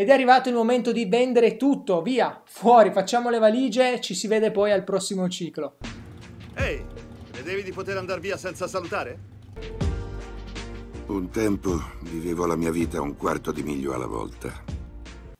Ed è arrivato il momento di vendere tutto, via, fuori, facciamo le valigie, ci si vede poi al prossimo ciclo. Ehi, hey, credevi di poter andare via senza salutare? Un tempo vivevo la mia vita un quarto di miglio alla volta.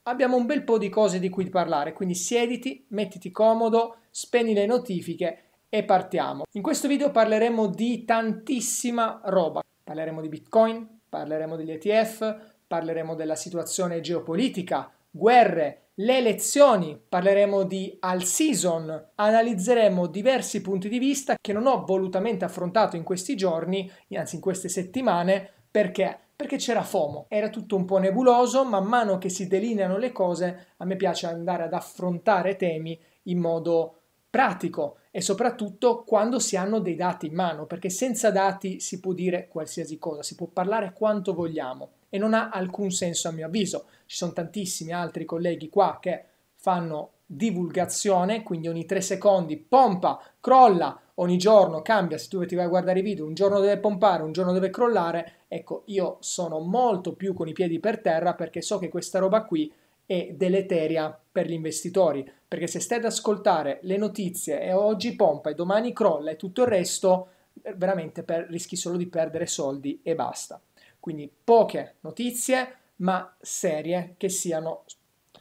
Abbiamo un bel po' di cose di cui parlare, quindi siediti, mettiti comodo, spegni le notifiche e partiamo. In questo video parleremo di tantissima roba. Parleremo di Bitcoin, parleremo degli ETF, parleremo della situazione geopolitica, guerre, le elezioni, parleremo di All-Season, analizzeremo diversi punti di vista che non ho volutamente affrontato in questi giorni, anzi in queste settimane, perché? Perché c'era FOMO, era tutto un po' nebuloso, man mano che si delineano le cose a me piace andare ad affrontare temi in modo pratico e soprattutto quando si hanno dei dati in mano, perché senza dati si può dire qualsiasi cosa, si può parlare quanto vogliamo e non ha alcun senso a mio avviso. Ci sono tantissimi altri colleghi qua che fanno divulgazione, quindi ogni tre secondi pompa, crolla, ogni giorno cambia, se tu ti vai a guardare i video, un giorno deve pompare, un giorno deve crollare, ecco, io sono molto più con i piedi per terra perché so che questa roba qui è deleteria per gli investitori, perché se stai ad ascoltare le notizie e oggi pompa e domani crolla e tutto il resto, veramente per, rischi solo di perdere soldi e basta. Quindi poche notizie, ma serie che siano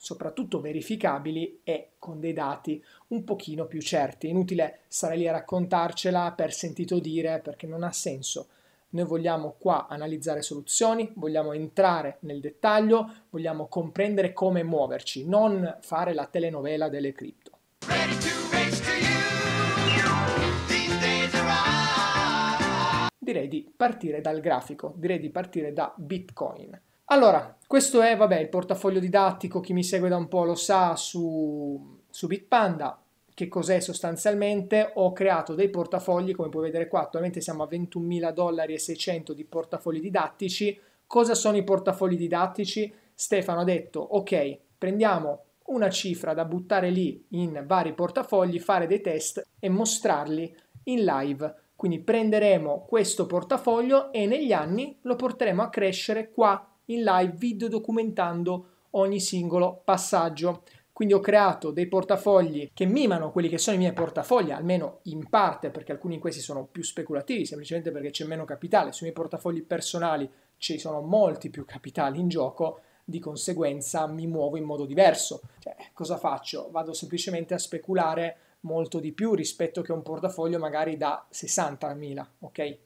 soprattutto verificabili e con dei dati un pochino più certi. Inutile stare lì a raccontarcela per sentito dire perché non ha senso. Noi vogliamo qua analizzare soluzioni, vogliamo entrare nel dettaglio, vogliamo comprendere come muoverci, non fare la telenovela delle cripto. direi di partire dal grafico, direi di partire da Bitcoin. Allora, questo è, vabbè, il portafoglio didattico, chi mi segue da un po' lo sa su, su Bitpanda, che cos'è sostanzialmente, ho creato dei portafogli, come puoi vedere qua, attualmente siamo a 21.000 dollari e 600 di portafogli didattici. Cosa sono i portafogli didattici? Stefano ha detto, ok, prendiamo una cifra da buttare lì in vari portafogli, fare dei test e mostrarli in live quindi prenderemo questo portafoglio e negli anni lo porteremo a crescere qua in live video documentando ogni singolo passaggio. Quindi ho creato dei portafogli che mimano quelli che sono i miei portafogli, almeno in parte, perché alcuni di questi sono più speculativi, semplicemente perché c'è meno capitale. Sui miei portafogli personali ci sono molti più capitali in gioco, di conseguenza mi muovo in modo diverso. Cioè, cosa faccio? Vado semplicemente a speculare molto di più rispetto che un portafoglio magari da 60.000, ok?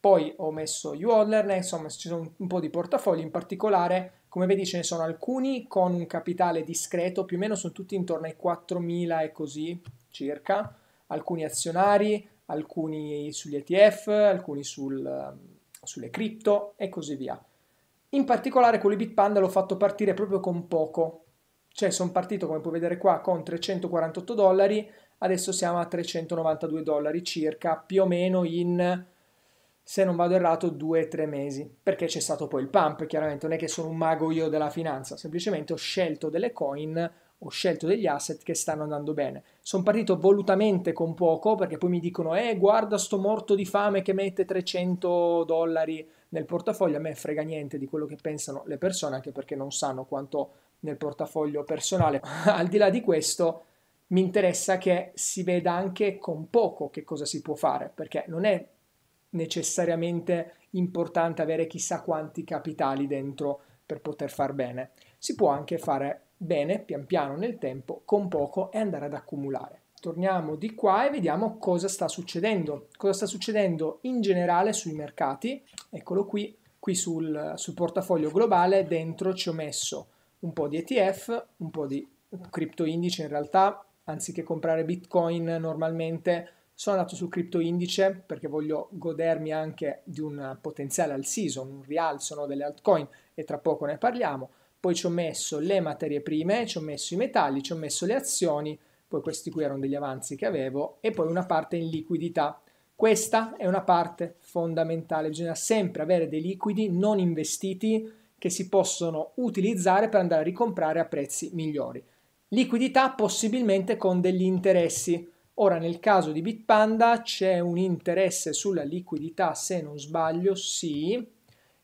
Poi ho messo UOLERN, insomma ci sono un po' di portafogli, in particolare come vedi ce ne sono alcuni con un capitale discreto, più o meno sono tutti intorno ai 4.000 e così circa, alcuni azionari, alcuni sugli ETF, alcuni sul, sulle cripto e così via. In particolare con i Bitpanda l'ho fatto partire proprio con poco, cioè sono partito come puoi vedere qua con 348 dollari adesso siamo a 392 dollari circa, più o meno in, se non vado errato, 2-3 mesi, perché c'è stato poi il pump, chiaramente non è che sono un mago io della finanza, semplicemente ho scelto delle coin ho scelto degli asset che stanno andando bene. Sono partito volutamente con poco perché poi mi dicono eh guarda sto morto di fame che mette 300 dollari nel portafoglio, a me frega niente di quello che pensano le persone anche perché non sanno quanto nel portafoglio personale. Al di là di questo mi interessa che si veda anche con poco che cosa si può fare, perché non è necessariamente importante avere chissà quanti capitali dentro per poter far bene. Si può anche fare bene pian piano nel tempo con poco e andare ad accumulare. Torniamo di qua e vediamo cosa sta succedendo. Cosa sta succedendo in generale sui mercati? Eccolo qui, qui sul, sul portafoglio globale dentro ci ho messo un po' di ETF, un po' di cripto indice in realtà anziché comprare Bitcoin normalmente, sono andato sul cripto indice perché voglio godermi anche di un potenziale al season, un rialzo no, delle altcoin e tra poco ne parliamo. Poi ci ho messo le materie prime, ci ho messo i metalli, ci ho messo le azioni, poi questi qui erano degli avanzi che avevo e poi una parte in liquidità. Questa è una parte fondamentale, bisogna sempre avere dei liquidi non investiti che si possono utilizzare per andare a ricomprare a prezzi migliori liquidità possibilmente con degli interessi. Ora nel caso di Bitpanda c'è un interesse sulla liquidità, se non sbaglio, sì,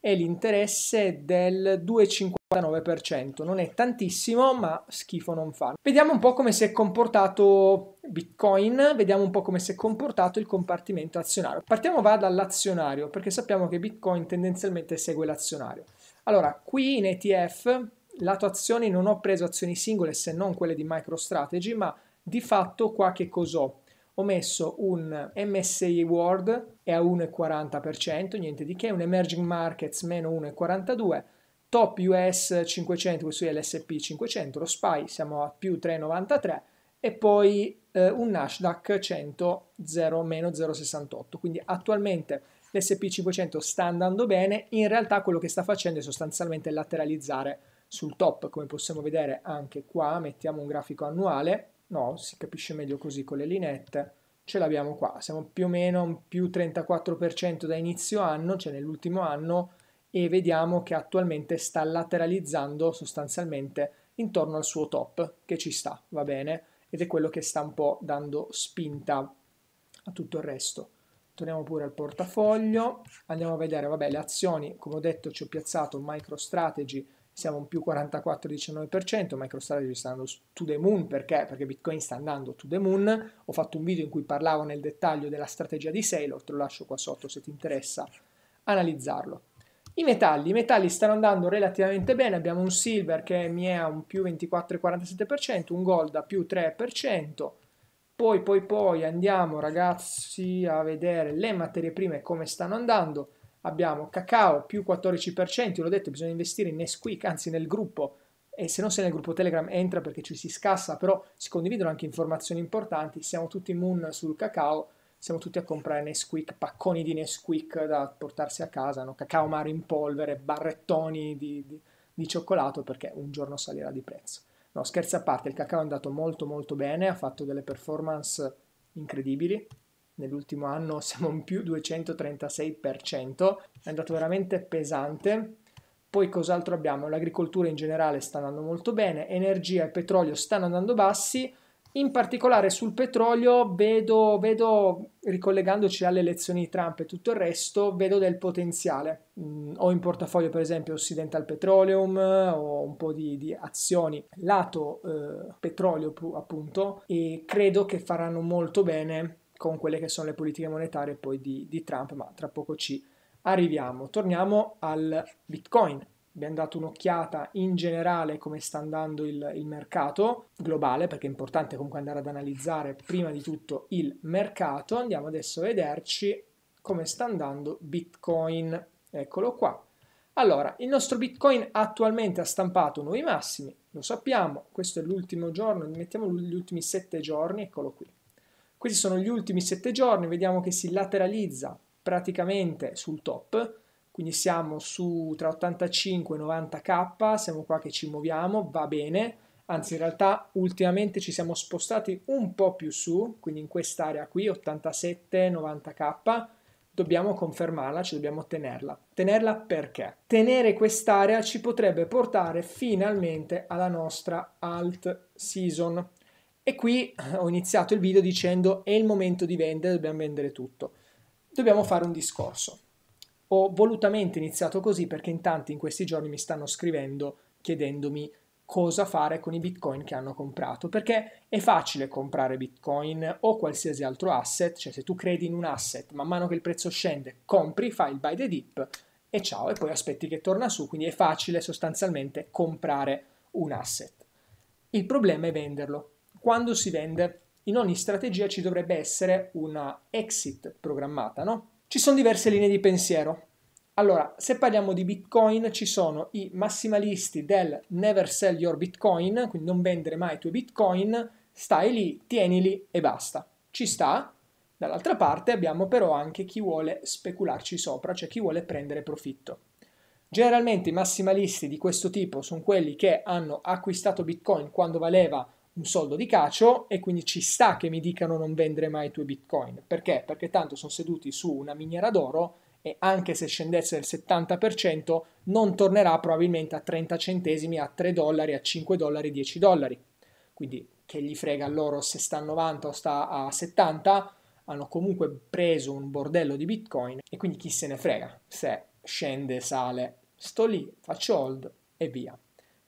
e l'interesse del 2,59%. Non è tantissimo, ma schifo non fa. Vediamo un po' come si è comportato Bitcoin, vediamo un po' come si è comportato il compartimento azionario. Partiamo va dall'azionario, perché sappiamo che Bitcoin tendenzialmente segue l'azionario. Allora, qui in ETF lato azioni non ho preso azioni singole se non quelle di MicroStrategy, ma di fatto qua che cos'ho? Ho messo un MSI World è a 1,40%, niente di che, un Emerging Markets meno 1,42%, Top US 500, questo è l'SP 500, lo SPY siamo a più 3,93% e poi eh, un Nasdaq 100 0, meno 0,68. Quindi attualmente l'SP 500 sta andando bene, in realtà quello che sta facendo è sostanzialmente lateralizzare sul top come possiamo vedere anche qua mettiamo un grafico annuale no si capisce meglio così con le linette, ce l'abbiamo qua siamo più o meno un più 34% da inizio anno cioè nell'ultimo anno e vediamo che attualmente sta lateralizzando sostanzialmente intorno al suo top che ci sta va bene ed è quello che sta un po' dando spinta a tutto il resto torniamo pure al portafoglio andiamo a vedere vabbè le azioni come ho detto ci ho piazzato MicroStrategy siamo un più 44,19%, MicroStrategy sta andando to the moon perché? Perché Bitcoin sta andando to the moon, ho fatto un video in cui parlavo nel dettaglio della strategia di Sailor, te lo lascio qua sotto se ti interessa analizzarlo. I metalli, i metalli stanno andando relativamente bene, abbiamo un silver che mi è a un più 24,47%, un gold a più 3%, poi poi poi andiamo ragazzi a vedere le materie prime come stanno andando, abbiamo cacao più 14%, l'ho detto, bisogna investire in Nesquik, anzi nel gruppo, e se non sei nel gruppo Telegram entra perché ci si scassa, però si condividono anche informazioni importanti, siamo tutti moon sul cacao, siamo tutti a comprare Nesquik, pacconi di Nesquik da portarsi a casa, no? cacao amaro in polvere, barrettoni di, di, di cioccolato perché un giorno salirà di prezzo. No, scherzi a parte, il cacao è andato molto molto bene, ha fatto delle performance incredibili, nell'ultimo anno siamo in più 236%, è andato veramente pesante. Poi cos'altro abbiamo? L'agricoltura in generale sta andando molto bene, energia e petrolio stanno andando bassi, in particolare sul petrolio vedo, vedo, ricollegandoci alle elezioni di Trump e tutto il resto, vedo del potenziale. Mm, ho in portafoglio per esempio Occidental Petroleum, ho un po' di, di azioni lato eh, petrolio appunto e credo che faranno molto bene con quelle che sono le politiche monetarie poi di, di Trump, ma tra poco ci arriviamo. Torniamo al Bitcoin. Abbiamo dato un'occhiata in generale come sta andando il, il, mercato globale, perché è importante comunque andare ad analizzare prima di tutto il mercato. Andiamo adesso a vederci come sta andando Bitcoin. Eccolo qua. Allora, il nostro Bitcoin attualmente ha stampato nuovi massimi, lo sappiamo, questo è l'ultimo giorno, mettiamo gli ultimi sette giorni, eccolo qui. Questi sono gli ultimi sette giorni, vediamo che si lateralizza praticamente sul top, quindi siamo su tra 85 e 90k, siamo qua che ci muoviamo, va bene, anzi in realtà ultimamente ci siamo spostati un po' più su, quindi in quest'area qui 87-90k, dobbiamo confermarla, ci dobbiamo tenerla. Tenerla perché? Tenere quest'area ci potrebbe portare finalmente alla nostra alt season, e qui ho iniziato il video dicendo è il momento di vendere, dobbiamo vendere tutto. Dobbiamo fare un discorso. Ho volutamente iniziato così perché in tanti in questi giorni mi stanno scrivendo chiedendomi cosa fare con i bitcoin che hanno comprato, perché è facile comprare bitcoin o qualsiasi altro asset, cioè se tu credi in un asset, man mano che il prezzo scende, compri, fai il buy the dip e ciao, e poi aspetti che torna su, quindi è facile sostanzialmente comprare un asset. Il problema è venderlo, quando si vende. In ogni strategia ci dovrebbe essere una exit programmata, no? Ci sono diverse linee di pensiero. Allora, se parliamo di Bitcoin, ci sono i massimalisti del never sell your Bitcoin, quindi non vendere mai i tuoi Bitcoin, stai lì, tienili e basta. Ci sta. Dall'altra parte abbiamo però anche chi vuole specularci sopra, cioè chi vuole prendere profitto. Generalmente i massimalisti di questo tipo sono quelli che hanno acquistato Bitcoin quando valeva un soldo di cacio e quindi ci sta che mi dicano non vendere mai i tuoi bitcoin. Perché? Perché tanto sono seduti su una miniera d'oro e anche se scendesse del 70% non tornerà probabilmente a 30 centesimi, a 3 dollari, a 5 dollari, 10 dollari. Quindi che gli frega loro se sta a 90 o sta a 70, hanno comunque preso un bordello di bitcoin e quindi chi se ne frega se scende, sale, sto lì, faccio hold e via.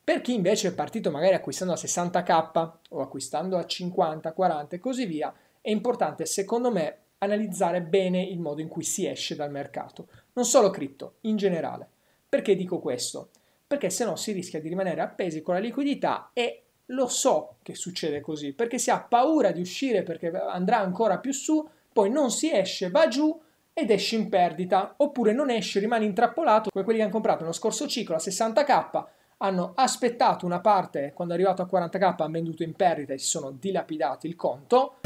Per chi invece è partito magari acquistando a 60k o acquistando a 50, 40 e così via, è importante secondo me analizzare bene il modo in cui si esce dal mercato, non solo cripto, in generale. Perché dico questo? Perché se no si rischia di rimanere appesi con la liquidità e lo so che succede così, perché si ha paura di uscire perché andrà ancora più su, poi non si esce, va giù ed esce in perdita, oppure non esce, rimane intrappolato come quelli che hanno comprato nello scorso ciclo a 60k hanno aspettato una parte, quando è arrivato a 40k hanno venduto in perdita e si sono dilapidati il conto.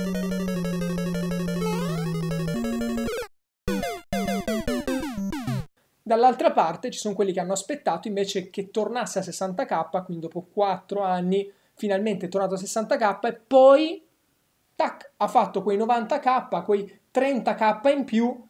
Dall'altra parte ci sono quelli che hanno aspettato invece che tornasse a 60k, quindi dopo 4 anni finalmente è tornato a 60k e poi tac, ha fatto quei 90k, quei 30k in più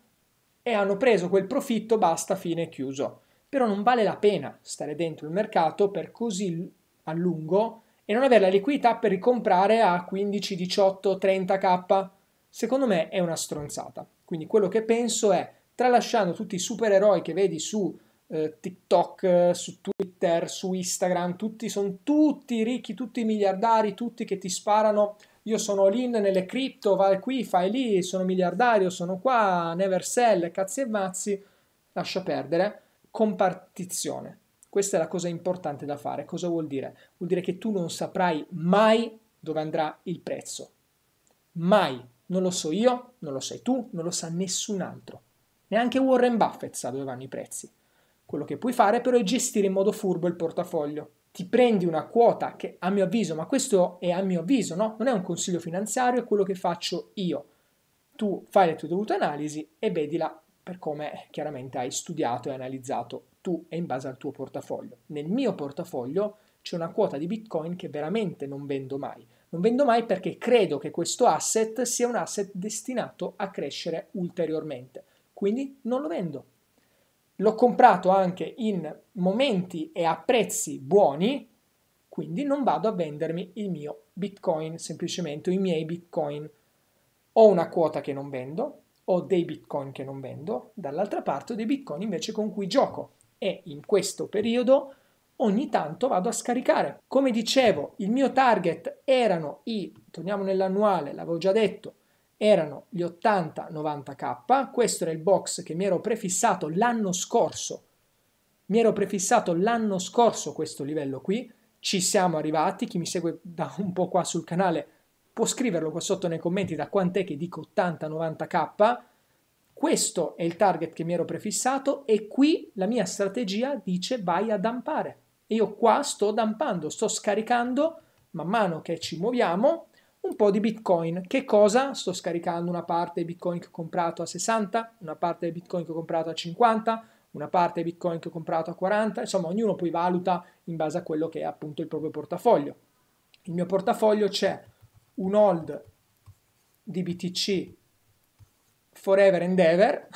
e hanno preso quel profitto, basta, fine, chiuso però non vale la pena stare dentro il mercato per così a lungo e non avere la liquidità per ricomprare a 15, 18, 30k. Secondo me è una stronzata. Quindi quello che penso è, tralasciando tutti i supereroi che vedi su eh, TikTok, su Twitter, su Instagram, tutti sono tutti ricchi, tutti miliardari, tutti che ti sparano. Io sono lean nelle cripto, vai qui, fai lì, sono miliardario, sono qua, never sell, cazzi e mazzi. Lascia perdere compartizione. Questa è la cosa importante da fare. Cosa vuol dire? Vuol dire che tu non saprai mai dove andrà il prezzo. Mai. Non lo so io, non lo sai tu, non lo sa nessun altro. Neanche Warren Buffett sa dove vanno i prezzi. Quello che puoi fare però è gestire in modo furbo il portafoglio. Ti prendi una quota che a mio avviso, ma questo è a mio avviso, no? Non è un consiglio finanziario, è quello che faccio io. Tu fai le tue dovute analisi e vedi la per come chiaramente hai studiato e analizzato tu e in base al tuo portafoglio. Nel mio portafoglio c'è una quota di Bitcoin che veramente non vendo mai. Non vendo mai perché credo che questo asset sia un asset destinato a crescere ulteriormente. Quindi non lo vendo. L'ho comprato anche in momenti e a prezzi buoni, quindi non vado a vendermi il mio Bitcoin semplicemente, i miei Bitcoin. Ho una quota che non vendo, ho dei bitcoin che non vendo, dall'altra parte ho dei bitcoin invece con cui gioco e in questo periodo ogni tanto vado a scaricare. Come dicevo, il mio target erano i, torniamo nell'annuale, l'avevo già detto, erano gli 80-90k, questo era il box che mi ero prefissato l'anno scorso, mi ero prefissato l'anno scorso questo livello qui, ci siamo arrivati, chi mi segue da un po' qua sul canale può scriverlo qua sotto nei commenti da quant'è che dico 80-90k, questo è il target che mi ero prefissato e qui la mia strategia dice vai a dampare. Io qua sto dampando, sto scaricando man mano che ci muoviamo un po' di bitcoin. Che cosa? Sto scaricando una parte di bitcoin che ho comprato a 60, una parte di bitcoin che ho comprato a 50, una parte di bitcoin che ho comprato a 40, insomma ognuno poi valuta in base a quello che è appunto il proprio portafoglio. Il mio portafoglio c'è un hold di BTC forever and ever.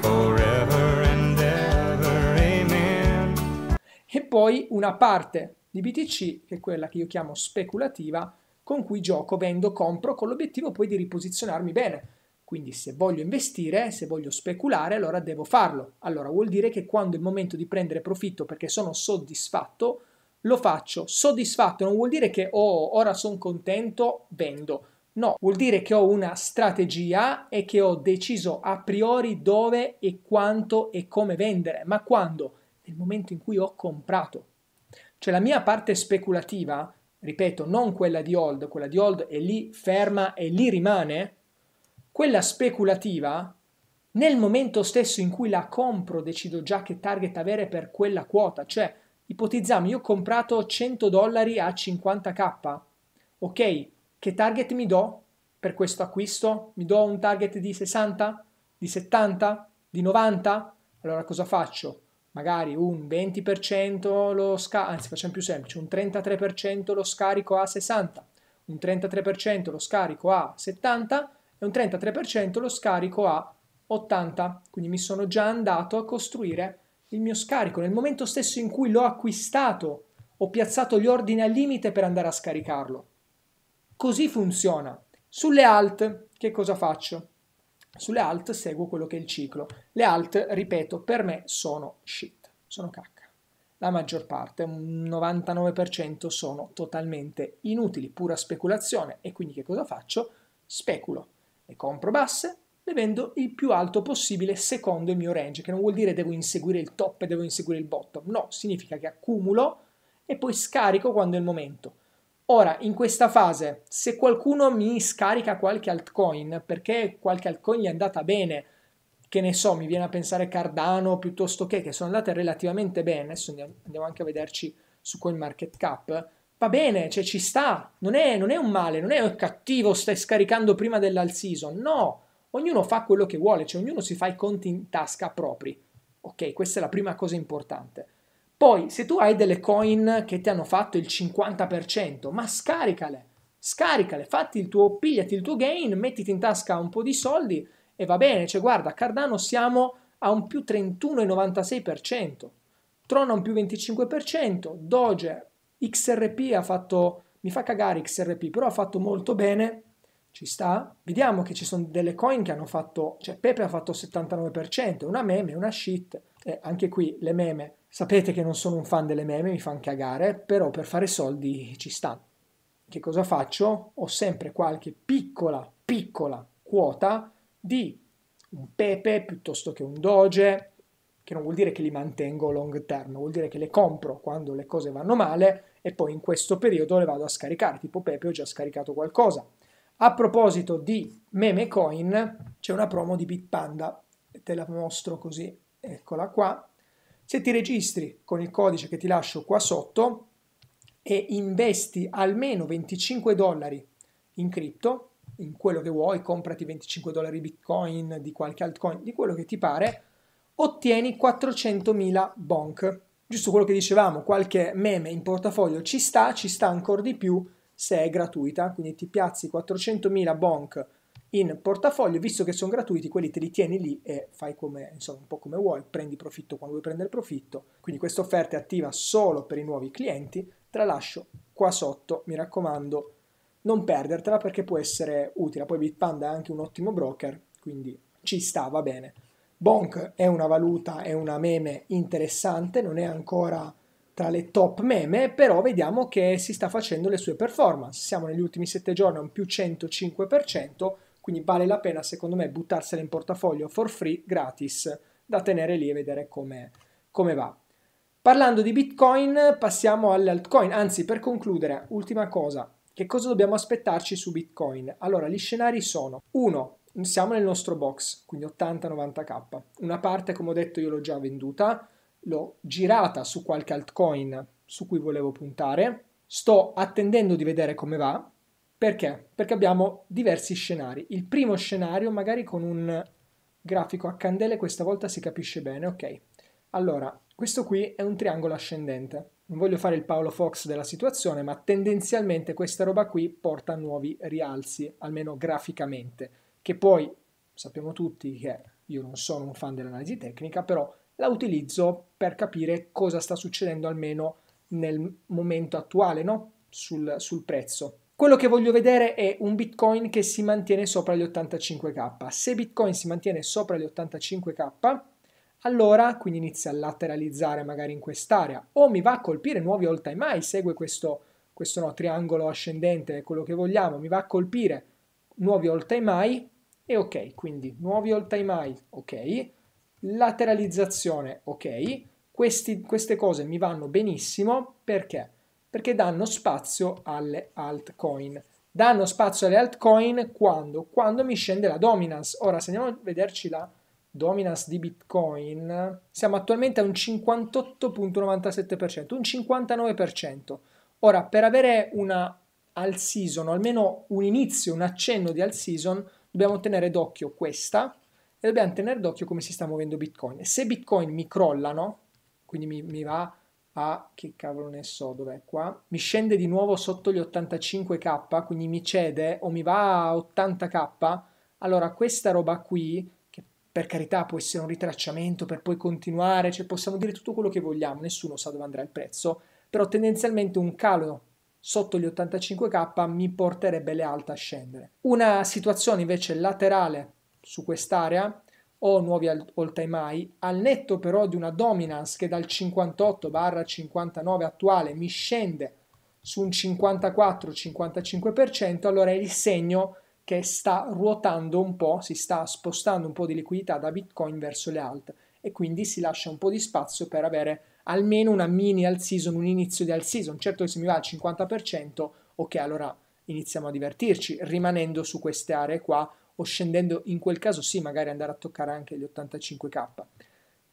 Forever and ever e poi una parte di BTC, che è quella che io chiamo speculativa, con cui gioco, vendo, compro, con l'obiettivo poi di riposizionarmi bene. Quindi se voglio investire, se voglio speculare, allora devo farlo. Allora vuol dire che quando è il momento di prendere profitto perché sono soddisfatto, lo faccio soddisfatto, non vuol dire che oh, ora sono contento, vendo. No, vuol dire che ho una strategia e che ho deciso a priori dove e quanto e come vendere, ma quando? Nel momento in cui ho comprato. Cioè la mia parte speculativa, ripeto, non quella di hold, quella di hold è lì ferma e lì rimane, quella speculativa nel momento stesso in cui la compro decido già che target avere per quella quota, cioè ipotizziamo io ho comprato 100 dollari a 50k, ok, che target mi do per questo acquisto? Mi do un target di 60, di 70, di 90? Allora cosa faccio? Magari un 20% lo scarico, anzi facciamo più semplice, un 33% lo scarico a 60, un 33% lo scarico a 70 e un 33% lo scarico a 80. Quindi mi sono già andato a costruire il mio scarico, nel momento stesso in cui l'ho acquistato, ho piazzato gli ordini al limite per andare a scaricarlo. Così funziona. Sulle alt, che cosa faccio? Sulle alt seguo quello che è il ciclo. Le alt, ripeto, per me sono shit, sono cacca. La maggior parte, un 99%, sono totalmente inutili, pura speculazione. E quindi che cosa faccio? Speculo. Le compro basse, le vendo il più alto possibile secondo il mio range, che non vuol dire devo inseguire il top e devo inseguire il bottom, no, significa che accumulo e poi scarico quando è il momento. Ora, in questa fase, se qualcuno mi scarica qualche altcoin, perché qualche altcoin gli è andata bene, che ne so, mi viene a pensare Cardano piuttosto che, che sono andate relativamente bene, adesso andiamo anche a vederci su CoinMarketCap, va bene, cioè ci sta, non è, non è un male, non è cattivo, stai scaricando prima dell'all season, no, Ognuno fa quello che vuole, cioè ognuno si fa i conti in tasca propri. Ok, questa è la prima cosa importante. Poi, se tu hai delle coin che ti hanno fatto il 50%, ma scaricale, scaricale, fatti il tuo, pigliati il tuo gain, mettiti in tasca un po' di soldi e va bene. Cioè, guarda, Cardano siamo a un più 31,96%, Tron a un più 25%, Doge, XRP ha fatto, mi fa cagare XRP, però ha fatto molto bene ci sta? Vediamo che ci sono delle coin che hanno fatto, cioè Pepe ha fatto 79%, una meme, una shit. Eh, anche qui le meme, sapete che non sono un fan delle meme, mi fanno cagare, però per fare soldi ci sta. Che cosa faccio? Ho sempre qualche piccola, piccola quota di un Pepe piuttosto che un Doge, che non vuol dire che li mantengo long term, vuol dire che le compro quando le cose vanno male e poi in questo periodo le vado a scaricare, tipo Pepe ho già scaricato qualcosa, a proposito di meme coin, c'è una promo di Bitpanda, te la mostro così, eccola qua. Se ti registri con il codice che ti lascio qua sotto e investi almeno 25 dollari in cripto, in quello che vuoi, comprati 25 dollari bitcoin, di qualche altcoin, di quello che ti pare, ottieni 400.000 bonk. Giusto quello che dicevamo, qualche meme in portafoglio ci sta, ci sta ancora di più se è gratuita, quindi ti piazzi 400.000 bonk in portafoglio, visto che sono gratuiti, quelli te li tieni lì e fai come, insomma, un po' come vuoi, prendi profitto quando vuoi prendere profitto. Quindi questa offerta è attiva solo per i nuovi clienti, te la lascio qua sotto, mi raccomando, non perdertela perché può essere utile. Poi Bitpanda è anche un ottimo broker, quindi ci sta, va bene. Bonk è una valuta, è una meme interessante, non è ancora tra le top meme, però vediamo che si sta facendo le sue performance. Siamo negli ultimi 7 giorni a un più 105%, quindi vale la pena secondo me buttarsela in portafoglio for free, gratis, da tenere lì e vedere come va. Parlando di Bitcoin passiamo alle altcoin, anzi per concludere, ultima cosa, che cosa dobbiamo aspettarci su Bitcoin? Allora, gli scenari sono 1. Siamo nel nostro box, quindi 80-90k. Una parte, come ho detto, io l'ho già venduta, l'ho girata su qualche altcoin su cui volevo puntare, sto attendendo di vedere come va, perché? Perché abbiamo diversi scenari. Il primo scenario, magari con un grafico a candele, questa volta si capisce bene, ok. Allora, questo qui è un triangolo ascendente. Non voglio fare il Paolo Fox della situazione, ma tendenzialmente questa roba qui porta a nuovi rialzi, almeno graficamente, che poi sappiamo tutti che io non sono un fan dell'analisi tecnica, però la utilizzo per capire cosa sta succedendo almeno nel momento attuale no? sul, sul prezzo. Quello che voglio vedere è un Bitcoin che si mantiene sopra gli 85k. Se Bitcoin si mantiene sopra gli 85k, allora quindi inizia a lateralizzare magari in quest'area o mi va a colpire nuovi all time high, segue questo, questo no, triangolo ascendente, quello che vogliamo, mi va a colpire nuovi all time high e ok, quindi nuovi all time high, ok, lateralizzazione, ok, Questi, queste cose mi vanno benissimo perché? Perché danno spazio alle altcoin. Danno spazio alle altcoin quando? Quando mi scende la dominance. Ora, se andiamo a vederci la dominance di Bitcoin, siamo attualmente a un 58.97%, un 59%. Ora, per avere una al season, o almeno un inizio, un accenno di al season, dobbiamo tenere d'occhio questa, e dobbiamo tenere d'occhio come si sta muovendo Bitcoin. Se Bitcoin mi crollano, Quindi mi, mi va a, che cavolo ne so, dov'è qua? Mi scende di nuovo sotto gli 85k, quindi mi cede o mi va a 80k, allora questa roba qui che per carità può essere un ritracciamento per poi continuare, cioè possiamo dire tutto quello che vogliamo, nessuno sa dove andrà il prezzo, però tendenzialmente un calo sotto gli 85k mi porterebbe le alte a scendere. Una situazione invece laterale su quest'area o nuovi all-time high, al netto però di una dominance che dal 58-59 attuale mi scende su un 54-55%, allora è il segno che sta ruotando un po', si sta spostando un po' di liquidità da Bitcoin verso le alt e quindi si lascia un po' di spazio per avere almeno una mini alt season, un inizio di alt season. Certo che se mi va al 50%, ok, allora iniziamo a divertirci rimanendo su queste aree qua o scendendo in quel caso sì, magari andare a toccare anche gli 85k.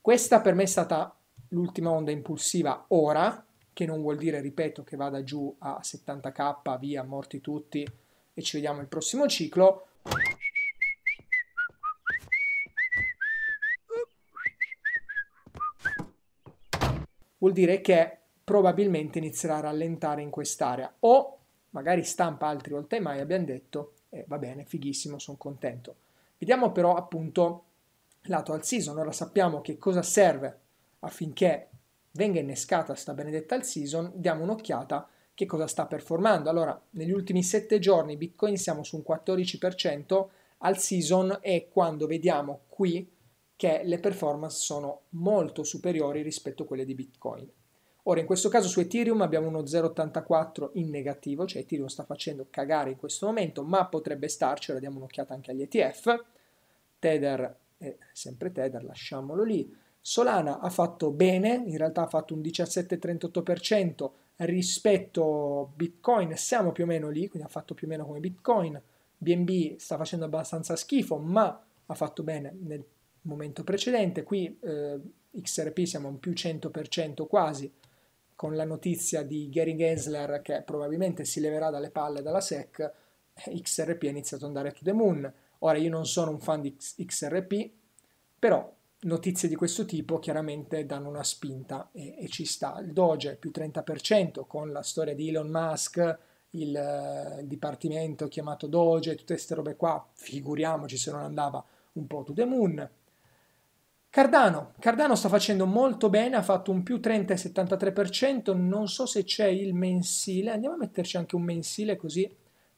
Questa per me è stata l'ultima onda impulsiva ora, che non vuol dire, ripeto, che vada giù a 70k, via, morti tutti e ci vediamo il prossimo ciclo. Vuol dire che probabilmente inizierà a rallentare in quest'area o magari stampa altri all time high, abbiamo detto, eh, va bene, fighissimo, sono contento. Vediamo però appunto lato al season, ora sappiamo che cosa serve affinché venga innescata sta benedetta al season, diamo un'occhiata che cosa sta performando. Allora, negli ultimi 7 giorni Bitcoin siamo su un 14% al season e quando vediamo qui che le performance sono molto superiori rispetto a quelle di Bitcoin. Ora in questo caso su Ethereum abbiamo uno 0.84 in negativo, cioè Ethereum sta facendo cagare in questo momento, ma potrebbe starci, ora diamo un'occhiata anche agli ETF. Tether è eh, sempre Tether, lasciamolo lì. Solana ha fatto bene, in realtà ha fatto un 17,38% rispetto a Bitcoin, siamo più o meno lì, quindi ha fatto più o meno come Bitcoin. BNB sta facendo abbastanza schifo, ma ha fatto bene nel momento precedente. Qui eh, XRP siamo a un più 100% quasi, con la notizia di Gary Gensler che probabilmente si leverà dalle palle dalla SEC, eh, XRP ha iniziato ad andare to the moon. Ora io non sono un fan di XRP, però notizie di questo tipo chiaramente danno una spinta e, e ci sta. Il Doge più 30% con la storia di Elon Musk, il, eh, il dipartimento chiamato Doge, tutte queste robe qua, figuriamoci se non andava un po' to the moon. Cardano. Cardano sta facendo molto bene, ha fatto un più 30,73%, non so se c'è il mensile, andiamo a metterci anche un mensile così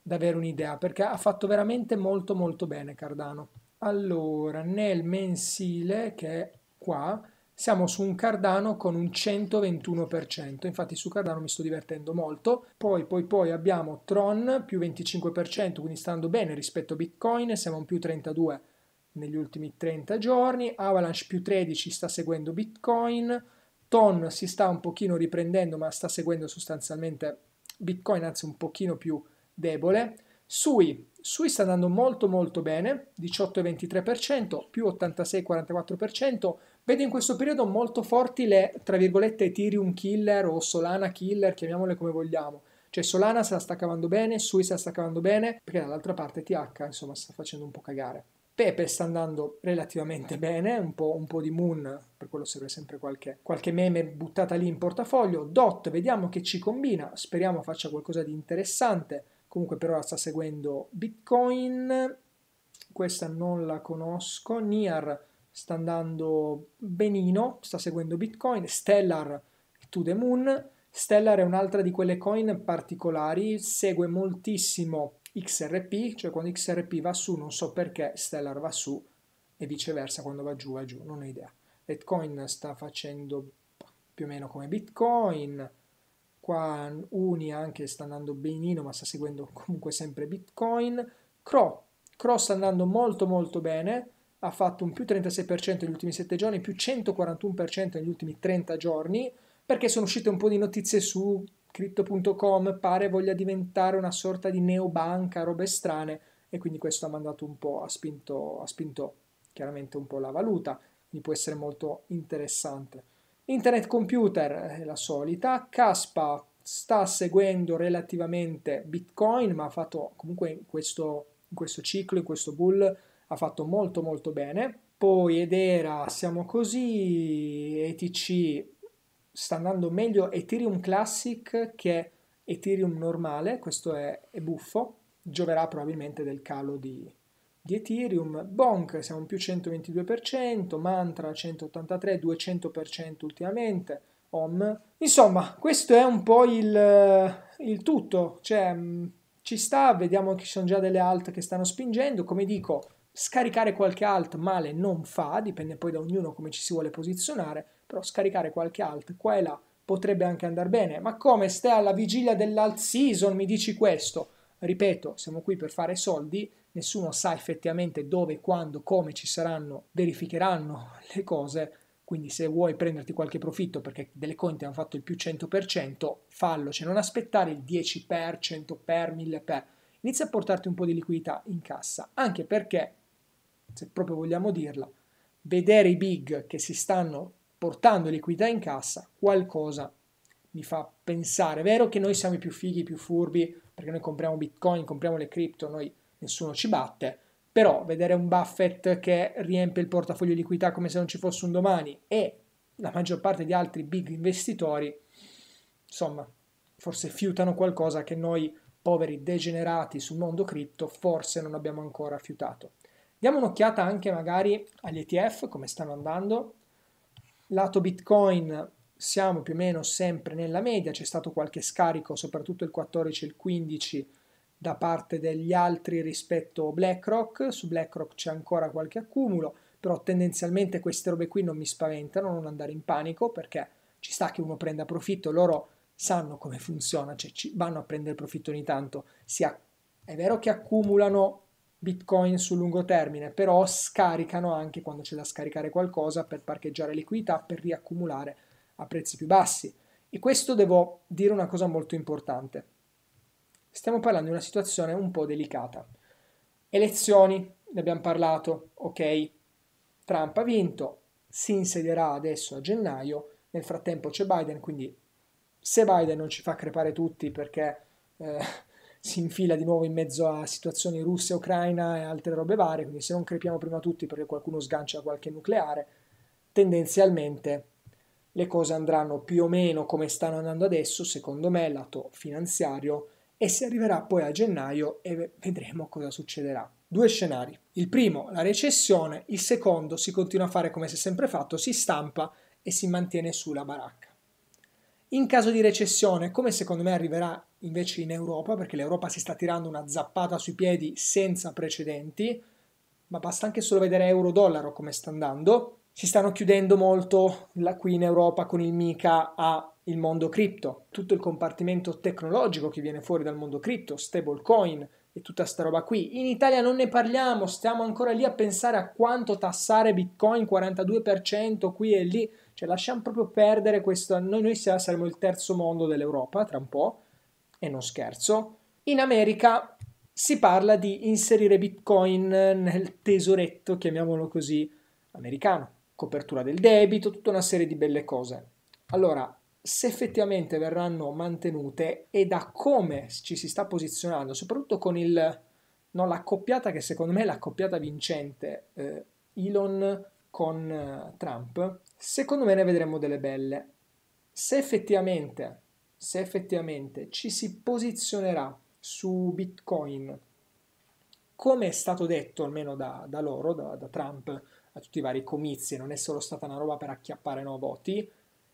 da avere un'idea, perché ha fatto veramente molto molto bene Cardano. Allora, nel mensile che è qua, siamo su un Cardano con un 121%, infatti su Cardano mi sto divertendo molto. Poi, poi, poi abbiamo Tron più 25%, quindi stando bene rispetto a Bitcoin, siamo a un più 32% negli ultimi 30 giorni, Avalanche più 13 sta seguendo Bitcoin, Ton si sta un pochino riprendendo ma sta seguendo sostanzialmente Bitcoin, anzi un pochino più debole, Sui, Sui sta andando molto molto bene, 18,23%, più 86,44%, vedo in questo periodo molto forti le, tra virgolette, Ethereum killer o Solana killer, chiamiamole come vogliamo, cioè Solana se la sta cavando bene, Sui se la sta cavando bene, perché dall'altra parte TH insomma sta facendo un po' cagare. Pepe sta andando relativamente bene, un po', un po', di Moon, per quello serve sempre qualche, qualche meme buttata lì in portafoglio. Dot, vediamo che ci combina, speriamo faccia qualcosa di interessante. Comunque per ora sta seguendo Bitcoin, questa non la conosco. Niar sta andando benino, sta seguendo Bitcoin. Stellar to the moon. Stellar è un'altra di quelle coin particolari, segue moltissimo XRP, cioè quando XRP va su non so perché Stellar va su e viceversa quando va giù va giù, non ho idea. Bitcoin sta facendo più o meno come Bitcoin, qua Uni anche sta andando benino ma sta seguendo comunque sempre Bitcoin, Cro, Cro sta andando molto molto bene, ha fatto un più 36% negli ultimi 7 giorni, più 141% negli ultimi 30 giorni, perché sono uscite un po' di notizie su Crypto.com pare voglia diventare una sorta di neobanca, robe strane, e quindi questo ha mandato un po', ha spinto, ha spinto chiaramente un po' la valuta, quindi può essere molto interessante. Internet computer è eh, la solita, Caspa sta seguendo relativamente Bitcoin, ma ha fatto comunque in questo, in questo ciclo, in questo bull, ha fatto molto molto bene. Poi Edera, siamo così, ETC sta andando meglio Ethereum Classic che Ethereum normale, questo è, è buffo, gioverà probabilmente del calo di, di Ethereum, Bonk siamo più 122%, Mantra 183, 200% ultimamente, Om. Insomma, questo è un po' il, il tutto, cioè mm, ci sta, vediamo che ci sono già delle alt che stanno spingendo, come dico, scaricare qualche alt male non fa, dipende poi da ognuno come ci si vuole posizionare, però scaricare qualche alt qua e là potrebbe anche andare bene. Ma come stai alla vigilia dell'alt season mi dici questo? Ripeto, siamo qui per fare soldi, nessuno sa effettivamente dove, quando, come ci saranno, verificheranno le cose, quindi se vuoi prenderti qualche profitto perché delle conti hanno fatto il più 100%, fallo, cioè non aspettare il 10 per, 100 per, 1000 per, inizia a portarti un po' di liquidità in cassa, anche perché, se proprio vogliamo dirla, vedere i big che si stanno portando liquidità in cassa, qualcosa mi fa pensare. È vero che noi siamo i più fighi, i più furbi, perché noi compriamo bitcoin, compriamo le cripto, noi nessuno ci batte, però vedere un Buffett che riempie il portafoglio di liquidità come se non ci fosse un domani e la maggior parte di altri big investitori, insomma, forse fiutano qualcosa che noi poveri degenerati sul mondo cripto forse non abbiamo ancora fiutato. Diamo un'occhiata anche magari agli ETF, come stanno andando, Lato Bitcoin siamo più o meno sempre nella media, c'è stato qualche scarico, soprattutto il 14 e il 15 da parte degli altri rispetto a BlackRock, su BlackRock c'è ancora qualche accumulo, però tendenzialmente queste robe qui non mi spaventano, non andare in panico perché ci sta che uno prenda profitto, loro sanno come funziona, cioè vanno a prendere profitto ogni tanto, si è vero che accumulano Bitcoin sul lungo termine, però scaricano anche quando c'è da scaricare qualcosa per parcheggiare liquidità, per riaccumulare a prezzi più bassi. E questo devo dire una cosa molto importante. Stiamo parlando di una situazione un po' delicata. Elezioni, ne abbiamo parlato, ok, Trump ha vinto, si insedierà adesso a gennaio, nel frattempo c'è Biden, quindi se Biden non ci fa crepare tutti perché... Eh, si infila di nuovo in mezzo a situazioni russe, Ucraina e altre robe varie, quindi se non crepiamo prima tutti perché qualcuno sgancia qualche nucleare, tendenzialmente le cose andranno più o meno come stanno andando adesso, secondo me, lato finanziario, e si arriverà poi a gennaio e vedremo cosa succederà. Due scenari. Il primo, la recessione, il secondo si continua a fare come si è sempre fatto, si stampa e si mantiene sulla baracca. In caso di recessione, come secondo me arriverà invece in Europa, perché l'Europa si sta tirando una zappata sui piedi senza precedenti, ma basta anche solo vedere euro-dollaro come sta andando, si stanno chiudendo molto la, qui in Europa con il mica a il mondo cripto, tutto il compartimento tecnologico che viene fuori dal mondo cripto, stablecoin, e tutta sta roba qui. In Italia non ne parliamo, stiamo ancora lì a pensare a quanto tassare Bitcoin 42% qui e lì, cioè lasciamo proprio perdere questo, noi, noi saremo il terzo mondo dell'Europa tra un po', e non scherzo. In America si parla di inserire Bitcoin nel tesoretto, chiamiamolo così, americano, copertura del debito, tutta una serie di belle cose. Allora, se effettivamente verranno mantenute e da come ci si sta posizionando, soprattutto con il, no, la coppiata che secondo me è la coppiata vincente, eh, Elon con eh, Trump, secondo me ne vedremo delle belle. Se effettivamente, se effettivamente ci si posizionerà su Bitcoin, come è stato detto almeno da, da loro, da, da Trump, a tutti i vari comizi, non è solo stata una roba per acchiappare no, voti,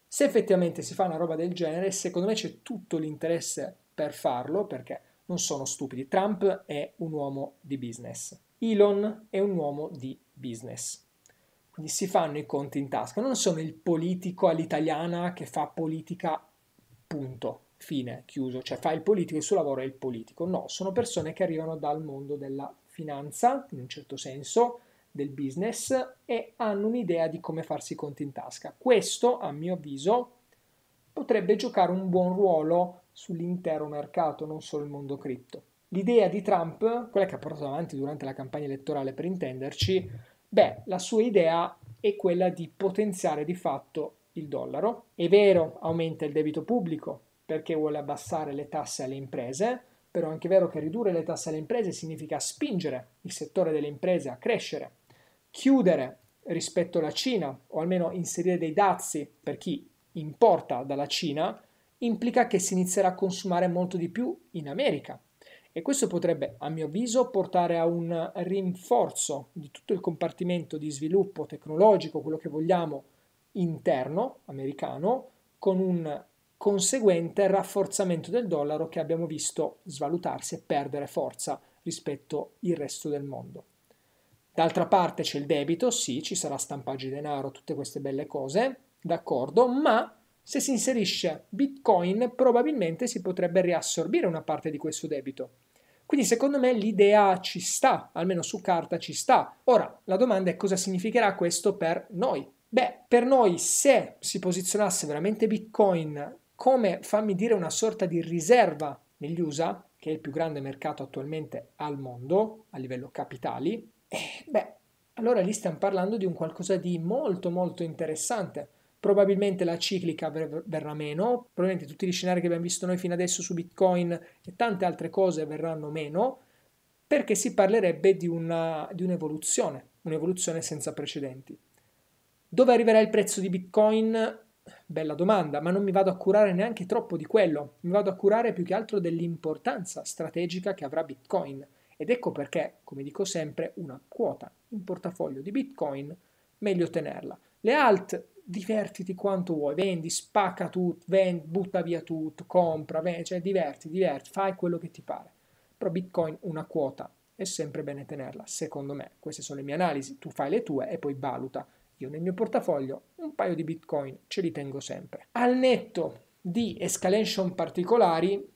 se effettivamente si fa una roba del genere, secondo me c'è tutto l'interesse per farlo perché non sono stupidi. Trump è un uomo di business. Elon è un uomo di business. Quindi si fanno i conti in tasca. Non sono il politico all'italiana che fa politica, punto, fine, chiuso. Cioè fa il politico, il suo lavoro è il politico. No, sono persone che arrivano dal mondo della finanza, in un certo senso, del business e hanno un'idea di come farsi i conti in tasca. Questo, a mio avviso, potrebbe giocare un buon ruolo sull'intero mercato, non solo il mondo cripto. L'idea di Trump, quella che ha portato avanti durante la campagna elettorale per intenderci, beh, la sua idea è quella di potenziare di fatto il dollaro. È vero, aumenta il debito pubblico perché vuole abbassare le tasse alle imprese, però è anche vero che ridurre le tasse alle imprese significa spingere il settore delle imprese a crescere chiudere rispetto alla Cina, o almeno inserire dei dazi per chi importa dalla Cina, implica che si inizierà a consumare molto di più in America. E questo potrebbe, a mio avviso, portare a un rinforzo di tutto il compartimento di sviluppo tecnologico, quello che vogliamo, interno americano, con un conseguente rafforzamento del dollaro che abbiamo visto svalutarsi e perdere forza rispetto al resto del mondo. D'altra parte c'è il debito, sì, ci sarà stampaggio di denaro, tutte queste belle cose, d'accordo, ma se si inserisce Bitcoin probabilmente si potrebbe riassorbire una parte di questo debito. Quindi secondo me l'idea ci sta, almeno su carta ci sta. Ora, la domanda è cosa significherà questo per noi? Beh, per noi se si posizionasse veramente Bitcoin come, fammi dire, una sorta di riserva negli USA, che è il più grande mercato attualmente al mondo a livello capitali, eh, beh, allora lì stiamo parlando di un qualcosa di molto molto interessante. Probabilmente la ciclica ver- verrà meno, probabilmente tutti gli scenari che abbiamo visto noi fino adesso su Bitcoin e tante altre cose verranno meno, perché si parlerebbe di, una, di un'evoluzione, un'evoluzione senza precedenti. Dove arriverà il prezzo di Bitcoin? Bella domanda, ma non mi vado a curare neanche troppo di quello, mi vado a curare più che altro dell'importanza strategica che avrà Bitcoin. Ed ecco perché, come dico sempre, una quota in portafoglio di Bitcoin meglio tenerla. Le alt, divertiti quanto vuoi, vendi, spacca tutto, vendi, butta via tutto, compra, vendi, cioè diverti, diverti, fai quello che ti pare. Però Bitcoin una quota è sempre bene tenerla, secondo me. Queste sono le mie analisi, tu fai le tue e poi valuta. Io nel mio portafoglio un paio di Bitcoin ce li tengo sempre. Al netto di escalation particolari,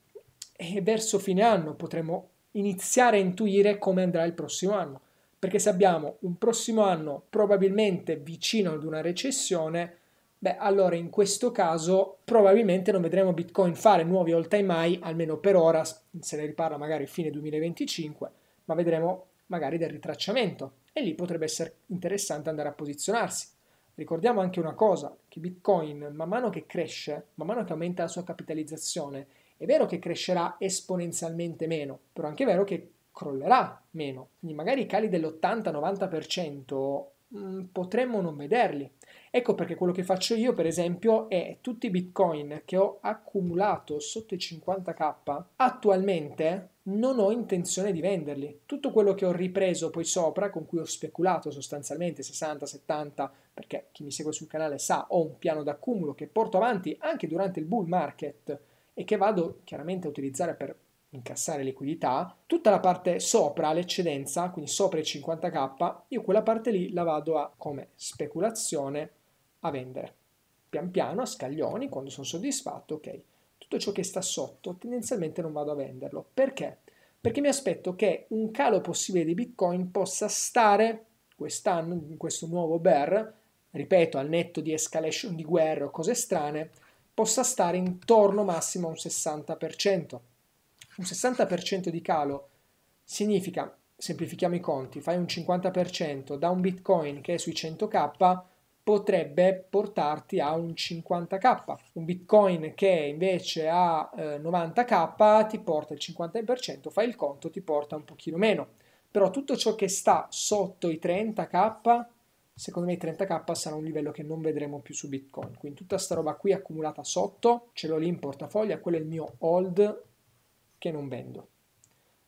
eh, verso fine anno potremo iniziare a intuire come andrà il prossimo anno. Perché se abbiamo un prossimo anno probabilmente vicino ad una recessione, beh, allora in questo caso probabilmente non vedremo Bitcoin fare nuovi all time high, almeno per ora, se ne riparla magari fine 2025, ma vedremo magari del ritracciamento e lì potrebbe essere interessante andare a posizionarsi. Ricordiamo anche una cosa, che Bitcoin man mano che cresce, man mano che aumenta la sua capitalizzazione, è vero che crescerà esponenzialmente meno, però è anche vero che crollerà meno. Quindi magari i cali dell'80-90% mm, potremmo non vederli. Ecco perché quello che faccio io, per esempio, è tutti i bitcoin che ho accumulato sotto i 50k, attualmente non ho intenzione di venderli. Tutto quello che ho ripreso poi sopra, con cui ho speculato sostanzialmente 60, 70, perché chi mi segue sul canale sa, ho un piano d'accumulo che porto avanti anche durante il bull market e che vado chiaramente a utilizzare per incassare liquidità, tutta la parte sopra l'eccedenza, quindi sopra i 50k, io quella parte lì la vado a, come speculazione a vendere. Pian piano, a scaglioni, quando sono soddisfatto, ok. Tutto ciò che sta sotto tendenzialmente non vado a venderlo. Perché? Perché mi aspetto che un calo possibile di Bitcoin possa stare quest'anno, in questo nuovo bear, ripeto, al netto di escalation di guerra o cose strane, possa stare intorno massimo a un 60%. Un 60% di calo significa, semplifichiamo i conti, fai un 50% da un bitcoin che è sui 100k potrebbe portarti a un 50k. Un bitcoin che invece a 90k eh, ti porta il 50%, fai il conto, ti porta un pochino meno. Però tutto ciò che sta sotto i 30k secondo me i 30k sarà un livello che non vedremo più su Bitcoin. Quindi tutta sta roba qui accumulata sotto, ce l'ho lì in portafoglio, quello è il mio hold che non vendo.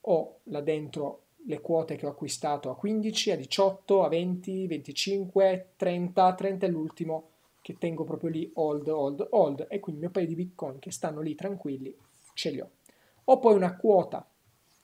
Ho là dentro le quote che ho acquistato a 15, a 18, a 20, 25, 30, 30 è l'ultimo che tengo proprio lì hold, hold, hold e quindi il mio paio di bitcoin che stanno lì tranquilli ce li ho. Ho poi una quota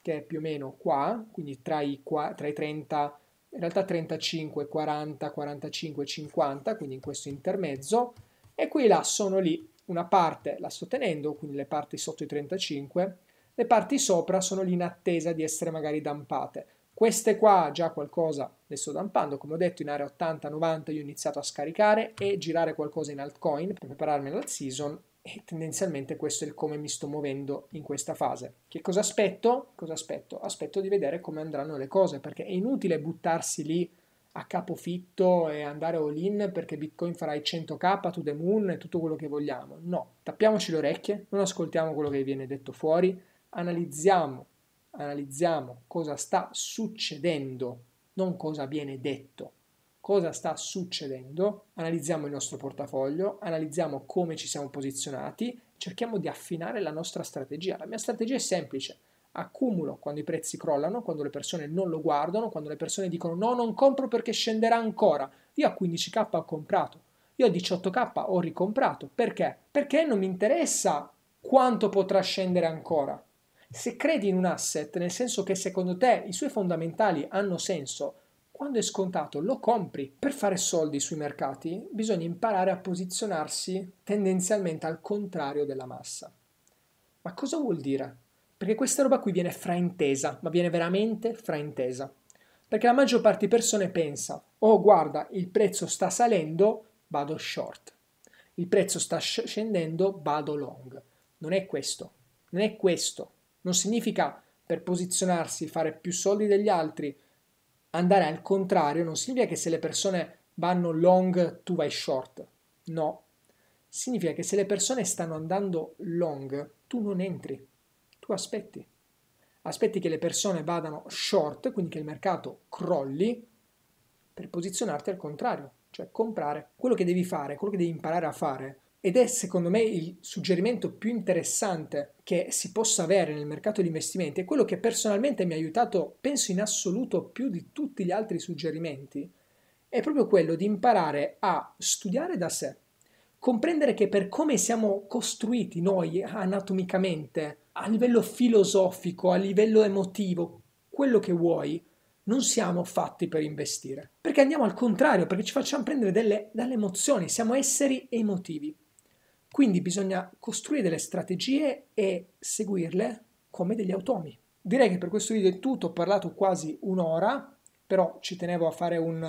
che è più o meno qua, quindi tra i, tra i 30 in realtà 35, 40, 45, 50, quindi in questo intermezzo, e qui là sono lì, una parte la sto tenendo, quindi le parti sotto i 35, le parti sopra sono lì in attesa di essere magari dampate. Queste qua già qualcosa le sto dampando, come ho detto in area 80-90 io ho iniziato a scaricare e girare qualcosa in altcoin per prepararmi alla season e tendenzialmente questo è il come mi sto muovendo in questa fase. Che cosa aspetto? Cosa aspetto? Aspetto di vedere come andranno le cose, perché è inutile buttarsi lì a capofitto e andare all-in perché Bitcoin farà i 100k to the moon e tutto quello che vogliamo. No, tappiamoci le orecchie, non ascoltiamo quello che viene detto fuori, analizziamo, analizziamo cosa sta succedendo, non cosa viene detto cosa sta succedendo, analizziamo il nostro portafoglio, analizziamo come ci siamo posizionati, cerchiamo di affinare la nostra strategia. La mia strategia è semplice, accumulo quando i prezzi crollano, quando le persone non lo guardano, quando le persone dicono no, non compro perché scenderà ancora. Io a 15k ho comprato, io a 18k ho ricomprato. Perché? Perché non mi interessa quanto potrà scendere ancora. Se credi in un asset, nel senso che secondo te i suoi fondamentali hanno senso, quando è scontato lo compri. Per fare soldi sui mercati bisogna imparare a posizionarsi tendenzialmente al contrario della massa. Ma cosa vuol dire? Perché questa roba qui viene fraintesa, ma viene veramente fraintesa. Perché la maggior parte di persone pensa, oh guarda, il prezzo sta salendo, vado short. Il prezzo sta scendendo, vado long. Non è questo. Non è questo. Non significa per posizionarsi, fare più soldi degli altri, andare al contrario non significa che se le persone vanno long tu vai short. No. Significa che se le persone stanno andando long tu non entri, tu aspetti. Aspetti che le persone vadano short, quindi che il mercato crolli, per posizionarti al contrario, cioè comprare. Quello che devi fare, quello che devi imparare a fare ed è secondo me il suggerimento più interessante che si possa avere nel mercato di investimenti, è quello che personalmente mi ha aiutato, penso in assoluto, più di tutti gli altri suggerimenti, è proprio quello di imparare a studiare da sé, comprendere che per come siamo costruiti noi anatomicamente, a livello filosofico, a livello emotivo, quello che vuoi, non siamo fatti per investire. Perché andiamo al contrario, perché ci facciamo prendere delle, dalle emozioni, siamo esseri emotivi. Quindi bisogna costruire delle strategie e seguirle come degli automi. Direi che per questo video è tutto, ho parlato quasi un'ora, però ci tenevo a fare un,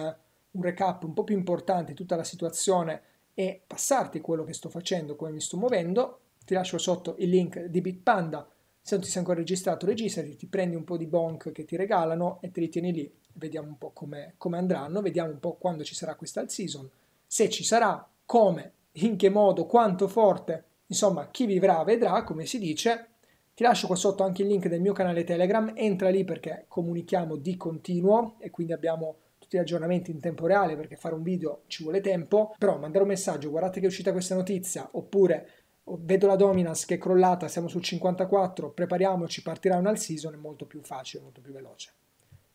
un recap un po' più importante di tutta la situazione e passarti quello che sto facendo, come mi sto muovendo. Ti lascio sotto il link di Bitpanda. Se non ti sei ancora registrato, registrati, ti prendi un po' di bonk che ti regalano e te li tieni lì. Vediamo un po' come, andranno, vediamo un po' quando ci sarà questa season, se ci sarà, come in che modo, quanto forte, insomma chi vivrà vedrà, come si dice. Ti lascio qua sotto anche il link del mio canale Telegram, entra lì perché comunichiamo di continuo e quindi abbiamo tutti gli aggiornamenti in tempo reale perché fare un video ci vuole tempo, però mandare un messaggio, guardate che è uscita questa notizia, oppure oh, vedo la dominance che è crollata, siamo sul 54, prepariamoci, partirà un all season, è molto più facile, molto più veloce.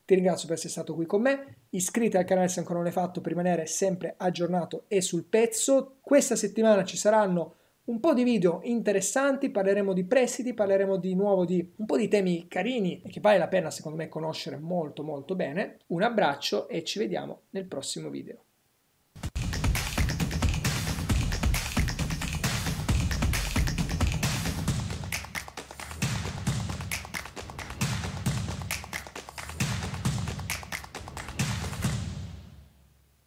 Ti ringrazio per essere stato qui con me, iscriviti al canale se ancora non l'hai fatto per rimanere sempre aggiornato e sul pezzo. Questa settimana ci saranno un po' di video interessanti, parleremo di prestiti, parleremo di nuovo di un po' di temi carini e che vale la pena secondo me conoscere molto molto bene. Un abbraccio e ci vediamo nel prossimo video.